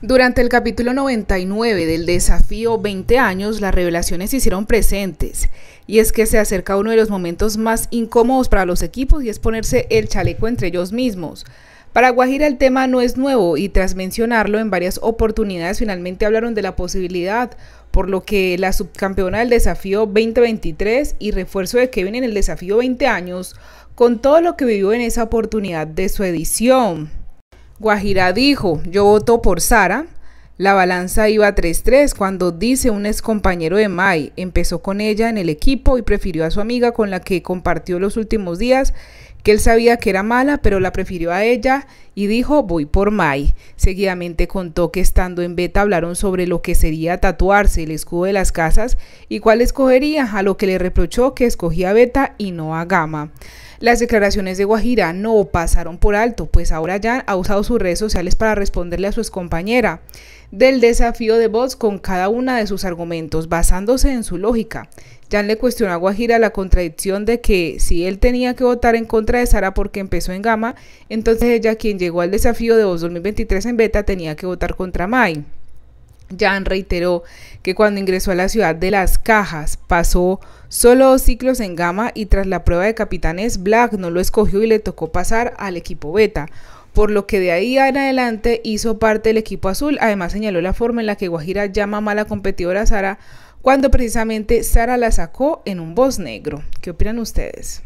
Durante el capítulo 99 del desafío 20 años, las revelaciones se hicieron presentes. Y es que se acerca uno de los momentos más incómodos para los equipos y es ponerse el chaleco entre ellos mismos. Para Guajira el tema no es nuevo y tras mencionarlo en varias oportunidades finalmente hablaron de la posibilidad, por lo que la subcampeona del desafío 2023 y refuerzo de Kevin en el desafío 20 años, con todo lo que vivió en esa oportunidad de su edición. Guajira dijo, yo voto por Sara. La balanza iba 3-3 cuando dice un ex compañero de Mai, empezó con ella en el equipo y prefirió a su amiga con la que compartió los últimos días, que él sabía que era mala, pero la prefirió a ella y dijo voy por Mai. Seguidamente contó que estando en beta hablaron sobre lo que sería tatuarse el escudo de las casas y cuál escogería, a lo que le reprochó que escogía a beta y no a gama. Las declaraciones de Guajira no pasaron por alto, pues ahora ya ha usado sus redes sociales para responderle a su compañera del desafío de Vox con cada una de sus argumentos, basándose en su lógica. Jan le cuestiona a Guajira la contradicción de que si él tenía que votar en contra de Sara porque empezó en Gama, entonces ella, quien llegó al desafío de Vox 2023 en beta, tenía que votar contra May. Jan reiteró que cuando ingresó a la ciudad de las cajas pasó solo dos ciclos en gama y tras la prueba de capitanes Black no lo escogió y le tocó pasar al equipo beta, por lo que de ahí en adelante hizo parte del equipo azul. Además señaló la forma en la que Guajira llama a mala competidora Sara cuando precisamente Sara la sacó en un voz negro. ¿Qué opinan ustedes?